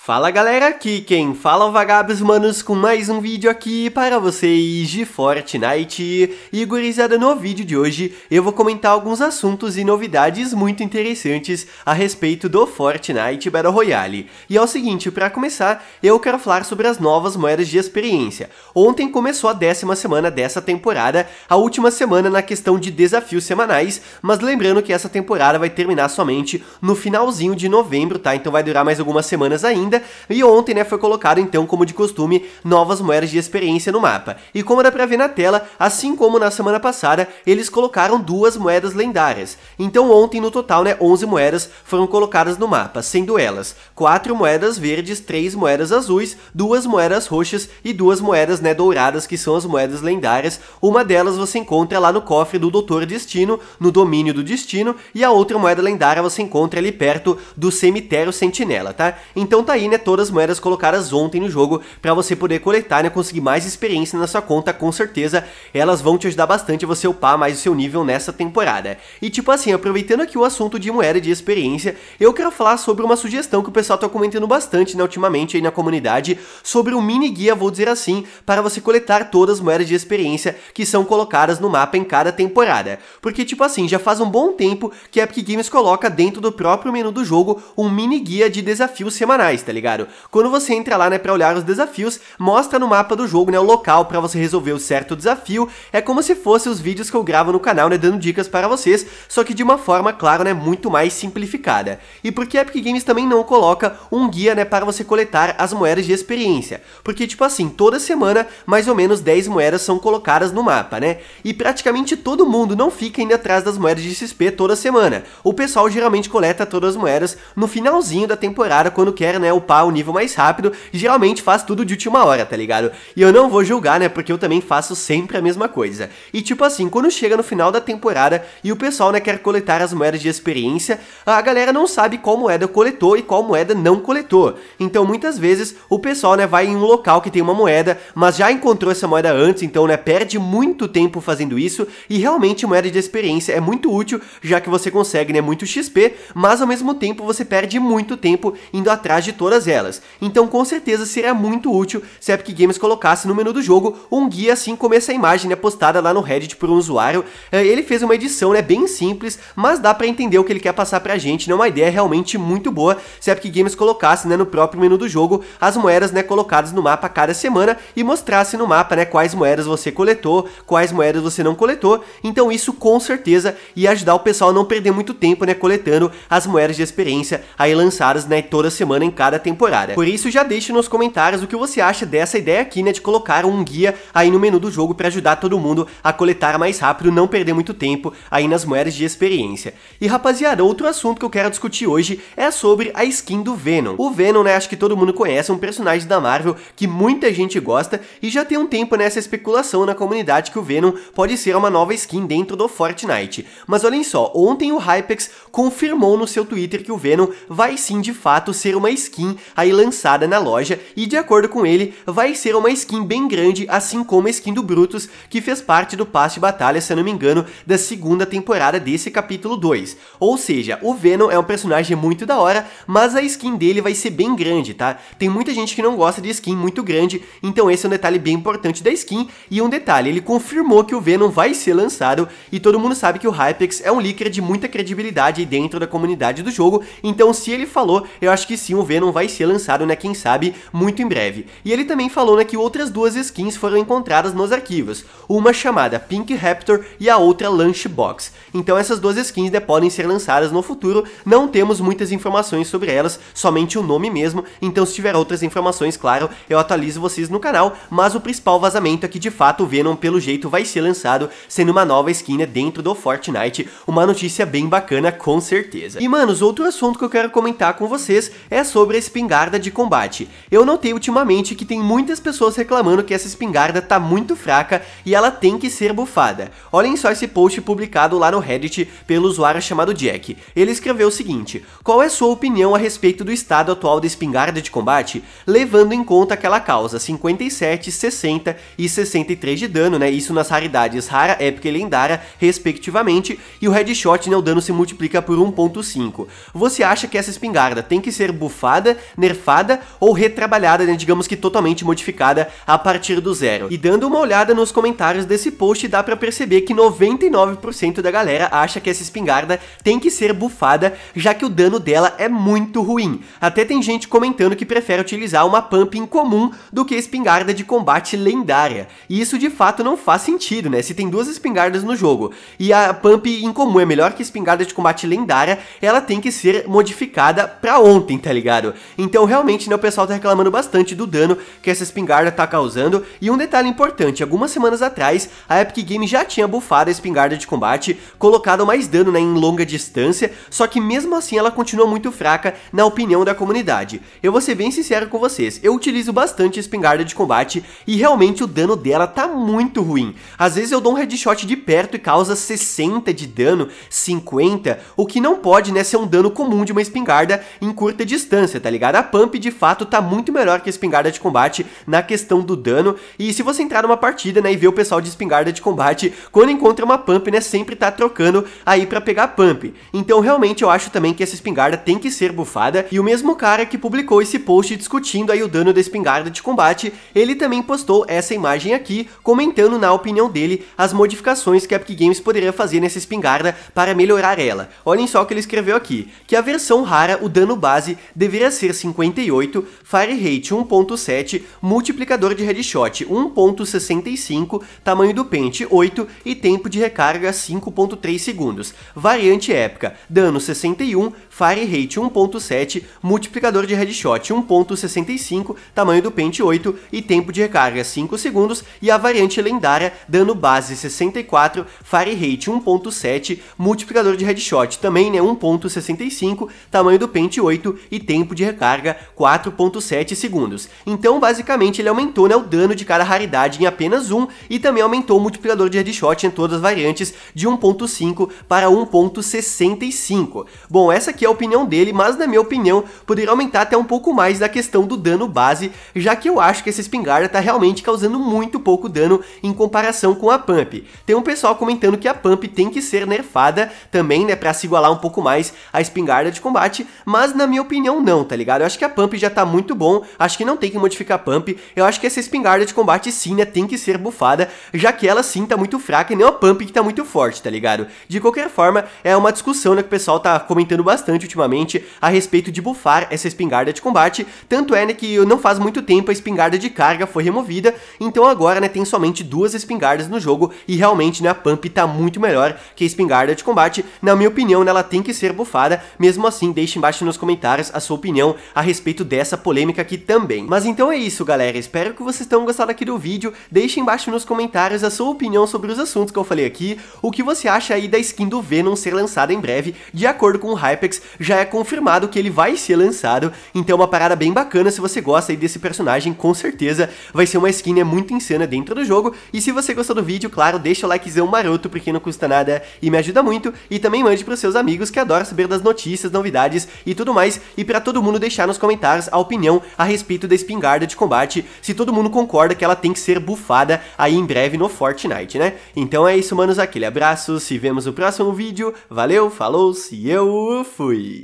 Fala galera, aqui quem fala é o Vagabos Manos com mais um vídeo aqui para vocês de Fortnite. E gurizada, no vídeo de hoje eu vou comentar alguns assuntos e novidades muito interessantes a respeito do Fortnite Battle Royale. E é o seguinte, para começar, eu quero falar sobre as novas moedas de experiência. Ontem começou a décima semana dessa temporada, a última semana na questão de desafios semanais, mas lembrando que essa temporada vai terminar somente no finalzinho de novembro, tá? Então vai durar mais algumas semanas ainda ainda, e ontem né, foi colocado então, como de costume, novas moedas de experiência no mapa. E como dá pra ver na tela, assim como na semana passada, eles colocaram duas moedas lendárias. Então ontem no total, né, 11 moedas foram colocadas no mapa, sendo elas 4 moedas verdes, 3 moedas azuis, 2 moedas roxas e 2 moedas né, douradas, que são as moedas lendárias. Uma delas você encontra lá no cofre do Doutor Destino, no domínio do Destino, e a outra moeda lendária você encontra ali perto do Cemitério Sentinela, tá? Então tá aí né, todas as moedas colocadas ontem no jogo para você poder coletar, né, conseguir mais experiência na sua conta, com certeza elas vão te ajudar bastante você upar mais o seu nível nessa temporada. E tipo assim, aproveitando aqui o assunto de moeda de experiência, eu quero falar sobre uma sugestão que o pessoal tá comentando bastante, né, ultimamente aí na comunidade, sobre um mini guia, vou dizer assim, para você coletar todas as moedas de experiência que são colocadas no mapa em cada temporada. Porque tipo assim, já faz um bom tempo que a Epic Games coloca dentro do próprio menu do jogo um mini guia de desafios semanais, tá ligado? Quando você entra lá, né, pra olhar os desafios, mostra no mapa do jogo, né, o local para você resolver o certo desafio, é como se fosse os vídeos que eu gravo no canal, né, dando dicas para vocês, só que de uma forma, claro, né, muito mais simplificada. E porque a Epic Games também não coloca um guia, né, para você coletar as moedas de experiência, porque, tipo assim, toda semana, mais ou menos 10 moedas são colocadas no mapa, né, e praticamente todo mundo não fica indo atrás das moedas de XP toda semana, o pessoal geralmente coleta todas as moedas no finalzinho da temporada, quando quer, né, upar o nível mais rápido, geralmente faz tudo de última hora, tá ligado? E eu não vou julgar, né, porque eu também faço sempre a mesma coisa. E tipo assim, quando chega no final da temporada e o pessoal, né, quer coletar as moedas de experiência, a galera não sabe qual moeda coletou e qual moeda não coletou. Então muitas vezes o pessoal, né, vai em um local que tem uma moeda, mas já encontrou essa moeda antes, então, né, perde muito tempo fazendo isso e realmente moeda de experiência é muito útil, já que você consegue, né, muito XP, mas ao mesmo tempo você perde muito tempo indo atrás de todas elas. Então com certeza seria muito útil se a Epic Games colocasse no menu do jogo um guia assim como essa imagem né, postada lá no Reddit por um usuário. É, ele fez uma edição né, bem simples, mas dá para entender o que ele quer passar pra gente, né, uma ideia realmente muito boa se a Epic Games colocasse né, no próprio menu do jogo as moedas né, colocadas no mapa cada semana e mostrasse no mapa né, quais moedas você coletou, quais moedas você não coletou, então isso com certeza ia ajudar o pessoal a não perder muito tempo né, coletando as moedas de experiência aí lançadas né, toda semana em cada temporada. Por isso, já deixe nos comentários o que você acha dessa ideia aqui, né, de colocar um guia aí no menu do jogo para ajudar todo mundo a coletar mais rápido, não perder muito tempo aí nas moedas de experiência. E rapaziada, outro assunto que eu quero discutir hoje é sobre a skin do Venom. O Venom, né, acho que todo mundo conhece, é um personagem da Marvel que muita gente gosta e já tem um tempo nessa especulação na comunidade que o Venom pode ser uma nova skin dentro do Fortnite. Mas olhem só, ontem o Hypex confirmou no seu Twitter que o Venom vai sim de fato ser uma skin skin aí lançada na loja e de acordo com ele vai ser uma skin bem grande, assim como a skin do Brutus que fez parte do passe de batalha, se eu não me engano, da segunda temporada desse capítulo 2. Ou seja, o Venom é um personagem muito da hora, mas a skin dele vai ser bem grande, tá? Tem muita gente que não gosta de skin muito grande, então esse é um detalhe bem importante da skin e um detalhe, ele confirmou que o Venom vai ser lançado e todo mundo sabe que o Hypex é um leaker de muita credibilidade dentro da comunidade do jogo, então se ele falou, eu acho que sim, o Venom vai ser lançado né Quem Sabe muito em breve. E ele também falou né, que outras duas skins foram encontradas nos arquivos, uma chamada Pink Raptor e a outra Lunchbox. Então essas duas skins né, podem ser lançadas no futuro, não temos muitas informações sobre elas, somente o nome mesmo, então se tiver outras informações, claro, eu atualizo vocês no canal, mas o principal vazamento é que de fato o Venom pelo jeito vai ser lançado, sendo uma nova skin né, dentro do Fortnite, uma notícia bem bacana com certeza. E manos, outro assunto que eu quero comentar com vocês é sobre sobre a espingarda de combate. Eu notei ultimamente que tem muitas pessoas reclamando que essa espingarda tá muito fraca e ela tem que ser bufada. Olhem só esse post publicado lá no Reddit pelo usuário chamado Jack. Ele escreveu o seguinte, qual é sua opinião a respeito do estado atual da espingarda de combate, levando em conta aquela causa 57, 60 e 63 de dano, né, isso nas raridades rara, épica e lendária, respectivamente, e o headshot, né, o dano se multiplica por 1.5. Você acha que essa espingarda tem que ser bufada nerfada ou retrabalhada, né, digamos que totalmente modificada a partir do zero. E dando uma olhada nos comentários desse post, dá para perceber que 99% da galera acha que essa espingarda tem que ser bufada, já que o dano dela é muito ruim. Até tem gente comentando que prefere utilizar uma pump incomum do que a espingarda de combate lendária. E isso de fato não faz sentido, né? Se tem duas espingardas no jogo e a pump incomum é melhor que a espingarda de combate lendária, ela tem que ser modificada pra ontem, tá ligado? Então realmente né, o pessoal tá reclamando bastante do dano que essa espingarda tá causando. E um detalhe importante, algumas semanas atrás a Epic Games já tinha bufado a espingarda de combate, colocado mais dano né, em longa distância, só que mesmo assim ela continua muito fraca na opinião da comunidade. Eu vou ser bem sincero com vocês, eu utilizo bastante a espingarda de combate e realmente o dano dela tá muito ruim. Às vezes eu dou um headshot de perto e causa 60 de dano, 50, o que não pode né, ser um dano comum de uma espingarda em curta distância, tá ligado? A Pump, de fato, tá muito melhor que a espingarda de combate na questão do dano. E se você entrar numa partida, né, e ver o pessoal de espingarda de combate, quando encontra uma Pump, né, sempre tá trocando aí para pegar Pump. Então, realmente, eu acho também que essa espingarda tem que ser bufada. E o mesmo cara que publicou esse post discutindo aí o dano da espingarda de combate, ele também postou essa imagem aqui, comentando na opinião dele as modificações que a Epic Games poderia fazer nessa espingarda para melhorar ela. Olhem só o que ele escreveu aqui, que a versão rara, o dano base, deveria ser 58, fire rate 1.7, multiplicador de headshot 1.65, tamanho do pente 8 e tempo de recarga 5.3 segundos. Variante épica, dano 61, fire rate 1.7, multiplicador de headshot 1.65, tamanho do pente 8 e tempo de recarga 5 segundos. E a variante lendária, dano base 64, fire rate 1.7, multiplicador de headshot também né, 1.65, tamanho do pente 8 e tempo de recarga 4.7 segundos. Então, basicamente, ele aumentou né, o dano de cada raridade em apenas um e também aumentou o multiplicador de headshot em todas as variantes de 1.5 para 1.65. Bom, essa aqui é a opinião dele, mas na minha opinião, poderia aumentar até um pouco mais da questão do dano base, já que eu acho que essa espingarda está realmente causando muito pouco dano em comparação com a Pump. Tem um pessoal comentando que a Pump tem que ser nerfada também, né, para se igualar um pouco mais à espingarda de combate, mas na minha opinião não, tá? tá ligado? Eu acho que a pump já tá muito bom, acho que não tem que modificar a pump, eu acho que essa espingarda de combate sim, né, tem que ser bufada, já que ela sim tá muito fraca e não a pump que tá muito forte, tá ligado? De qualquer forma, é uma discussão, né, que o pessoal tá comentando bastante ultimamente a respeito de bufar essa espingarda de combate, tanto é, né, que não faz muito tempo a espingarda de carga foi removida, então agora, né, tem somente duas espingardas no jogo e realmente, né, a pump tá muito melhor que a espingarda de combate, na minha opinião, né, ela tem que ser bufada, mesmo assim, deixe embaixo nos comentários a sua opinião opinião a respeito dessa polêmica aqui também. Mas então é isso, galera. Espero que vocês tenham gostado aqui do vídeo. Deixe embaixo nos comentários a sua opinião sobre os assuntos que eu falei aqui, o que você acha aí da skin do Venom ser lançada em breve. De acordo com o Hypex, já é confirmado que ele vai ser lançado, então é uma parada bem bacana se você gosta aí desse personagem, com certeza vai ser uma skin né, muito insana dentro do jogo. E se você gostou do vídeo, claro, deixa o likezão maroto, porque não custa nada e me ajuda muito. E também mande para os seus amigos que adoram saber das notícias, novidades e tudo mais. E para todo mundo mundo deixar nos comentários a opinião a respeito da espingarda de combate, se todo mundo concorda que ela tem que ser bufada aí em breve no Fortnite, né? Então é isso, manos, aquele abraço, se vemos no próximo vídeo, valeu, falou, se eu fui!